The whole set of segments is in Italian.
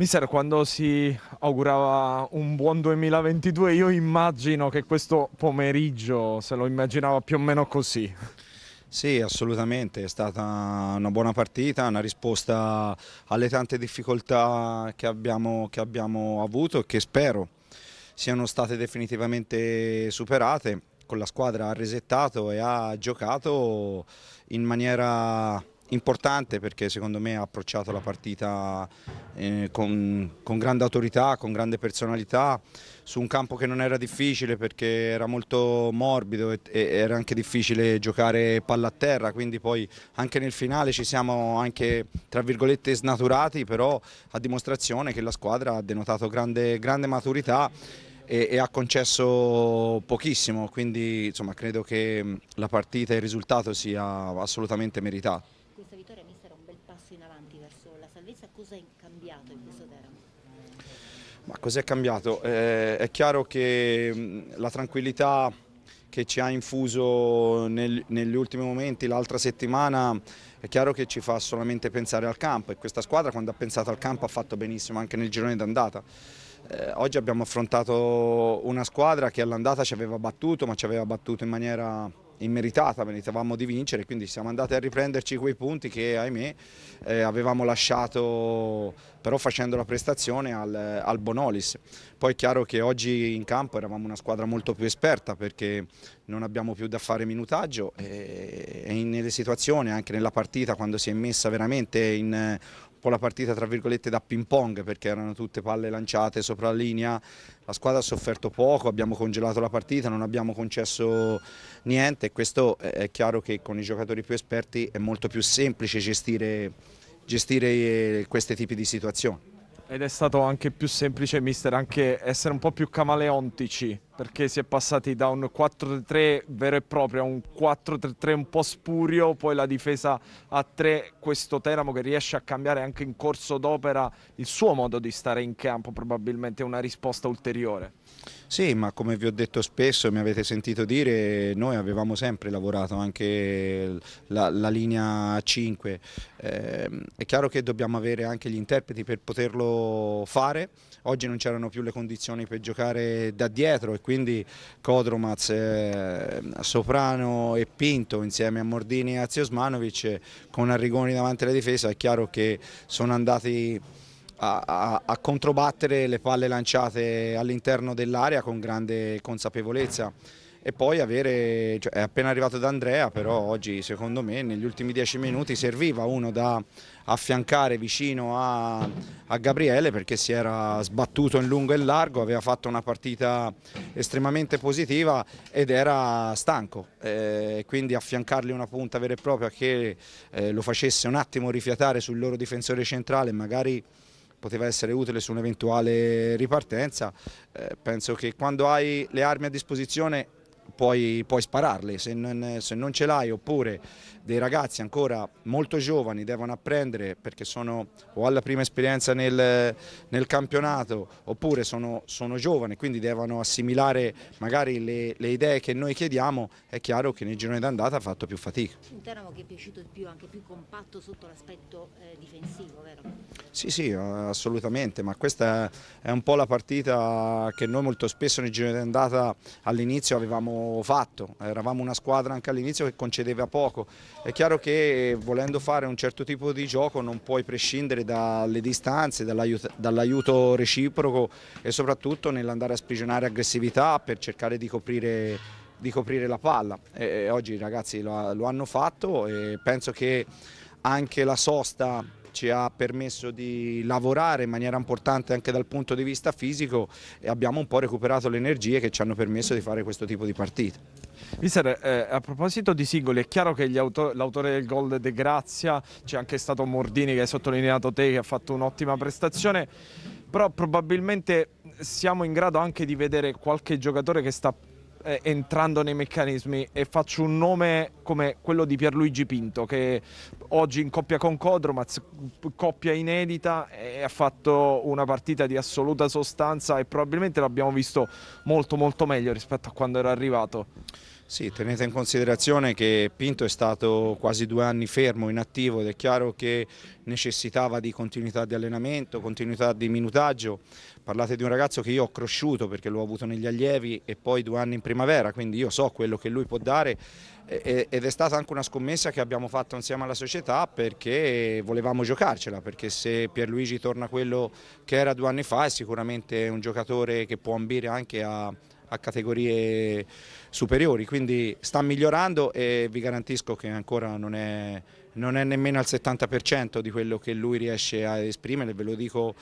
Mister, quando si augurava un buon 2022, io immagino che questo pomeriggio se lo immaginava più o meno così. Sì, assolutamente, è stata una buona partita, una risposta alle tante difficoltà che abbiamo, che abbiamo avuto e che spero siano state definitivamente superate. Con la squadra ha resettato e ha giocato in maniera importante perché secondo me ha approcciato la partita eh, con, con, grande autorità, con grande personalità, su un campo che non era difficile perché era molto morbido e, e era anche difficile giocare palla a terra, quindi poi anche nel finale ci siamo anche tra virgolette snaturati, però a dimostrazione che la squadra ha denotato grande, grande maturità e, ha concesso pochissimo, quindi insomma, credo che la partita e il risultato sia assolutamente meritato cosa è cambiato in questo tempo? Ma cos'è cambiato? Eh, è chiaro che mm, la tranquillità che ci ha infuso nel, negli ultimi momenti, l'altra settimana, è chiaro che ci fa solamente pensare al campo e questa squadra quando ha pensato al campo ha fatto benissimo anche nel girone d'andata. Eh, oggi abbiamo affrontato una squadra che all'andata ci aveva battuto, ma ci aveva battuto in maniera immeritata, meritavamo di vincere, quindi siamo andati a riprenderci quei punti che ahimè eh, avevamo lasciato però facendo la prestazione al, al, Bonolis. Poi è chiaro che oggi in campo eravamo una squadra molto più esperta perché non abbiamo più da fare minutaggio eh, e, e nelle situazioni, anche nella partita, quando si è messa veramente in po' la partita tra virgolette da ping pong perché erano tutte palle lanciate sopra la linea, la squadra ha sofferto poco, abbiamo congelato la partita, non abbiamo concesso niente e questo è chiaro che con i giocatori più esperti è molto più semplice gestire, gestire eh, questi tipi di situazioni. Ed è stato anche più semplice, mister, anche essere un po' più camaleontici, perché si è passati da un 4-3 vero e proprio a un 4-3-3 un po' spurio, poi la difesa a 3, questo Teramo che riesce a cambiare anche in corso d'opera il suo modo di stare in campo, probabilmente una risposta ulteriore. Sì, ma come vi ho detto spesso, mi avete sentito dire, noi avevamo sempre lavorato anche la, la linea 5. Eh, è chiaro che dobbiamo avere anche gli interpreti per poterlo fare. Oggi non c'erano più le condizioni per giocare da dietro e quindi Kodromaz, eh, Soprano e Pinto insieme a Mordini e Azio Smanovic con Arrigoni davanti alla difesa è chiaro che sono andati a, a, a controbattere le palle lanciate all'interno dell'area con grande consapevolezza e poi avere, cioè è appena arrivato da Andrea però oggi secondo me negli ultimi dieci minuti serviva uno da affiancare vicino a, a, Gabriele perché si era sbattuto in lungo e largo, aveva fatto una partita estremamente positiva ed era stanco eh, quindi affiancargli una punta vera e propria che eh, lo facesse un attimo rifiatare sul loro difensore centrale magari poteva essere utile su un'eventuale ripartenza. Eh, penso che quando hai le armi a disposizione puoi, puoi spararle, se non, se non ce l'hai oppure dei ragazzi ancora molto giovani devono apprendere perché sono o alla prima esperienza nel, nel campionato oppure sono, sono, giovani quindi devono assimilare magari le, le, idee che noi chiediamo è chiaro che nel girone d'andata ha fatto più fatica. Un Teramo che è piaciuto di più, anche più compatto sotto l'aspetto eh, difensivo, vero? Sì, sì, assolutamente, ma questa è un po' la partita che noi molto spesso nel girone d'andata all'inizio avevamo fatto, eravamo una squadra anche all'inizio che concedeva poco, è chiaro che volendo fare un certo tipo di gioco non puoi prescindere dalle distanze, dall'aiuto reciproco e soprattutto nell'andare a sprigionare aggressività per cercare di coprire, di coprire la palla. E oggi i ragazzi lo, lo hanno fatto e penso che anche la sosta ci ha permesso di lavorare in maniera importante anche dal punto di vista fisico e abbiamo un po' recuperato le energie che ci hanno permesso di fare questo tipo di partita. Mister, eh, a proposito di singoli, è chiaro che l'autore del gol De Grazia, c'è anche stato Mordini che hai sottolineato te che ha fatto un'ottima prestazione, però probabilmente siamo in grado anche di vedere qualche giocatore che sta eh, entrando nei meccanismi e faccio un nome come quello di Pierluigi Pinto che oggi in coppia con Codromaz, coppia inedita e eh, ha fatto una partita di assoluta sostanza e probabilmente l'abbiamo visto molto molto meglio rispetto a quando era arrivato. Sì, tenete in considerazione che Pinto è stato quasi due anni fermo, inattivo ed è chiaro che necessitava di continuità di allenamento, continuità di minutaggio. Parlate di un ragazzo che io ho cresciuto perché l'ho avuto negli allievi e poi due anni in primavera, quindi io so quello che lui può dare ed è stata anche una scommessa che abbiamo fatto insieme alla società perché volevamo giocarcela, perché se Pierluigi torna quello che era due anni fa è sicuramente un giocatore che può ambire anche a a categorie superiori, quindi sta migliorando e vi garantisco che ancora non è, non è nemmeno al 70% di quello che lui riesce a esprimere, ve lo dico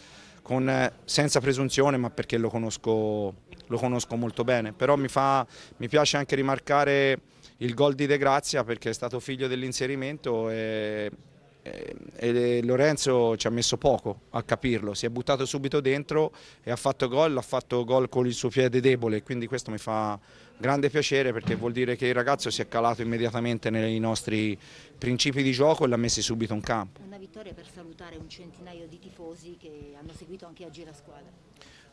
con, senza presunzione ma perché lo conosco, lo conosco molto bene, però mi, fa, mi piace anche rimarcare il gol di De Grazia perché è stato figlio dell'inserimento e eh, e eh, Lorenzo ci ha messo poco a capirlo, si è buttato subito dentro e ha fatto gol, ha fatto gol con il suo piede debole, quindi questo mi fa grande piacere perché vuol dire che il ragazzo si è calato immediatamente nei nostri principi di gioco e l'ha messi subito in campo. Una vittoria per salutare un centinaio di tifosi che hanno seguito anche oggi la squadra.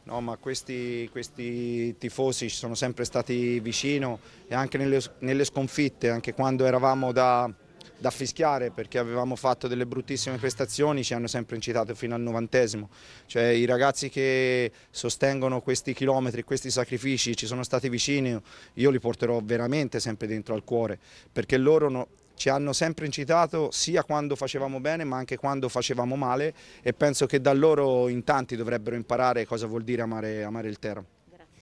No, ma questi, questi tifosi ci sono sempre stati vicino e anche nelle, nelle sconfitte, anche quando eravamo da da fischiare perché avevamo fatto delle bruttissime prestazioni, ci hanno sempre incitato fino al novantesimo, cioè i ragazzi che sostengono questi chilometri, questi sacrifici, ci sono stati vicini, io li porterò veramente sempre dentro al cuore perché loro no, ci hanno sempre incitato sia quando facevamo bene ma anche quando facevamo male e penso che da loro in tanti dovrebbero imparare cosa vuol dire amare, amare il Teramo.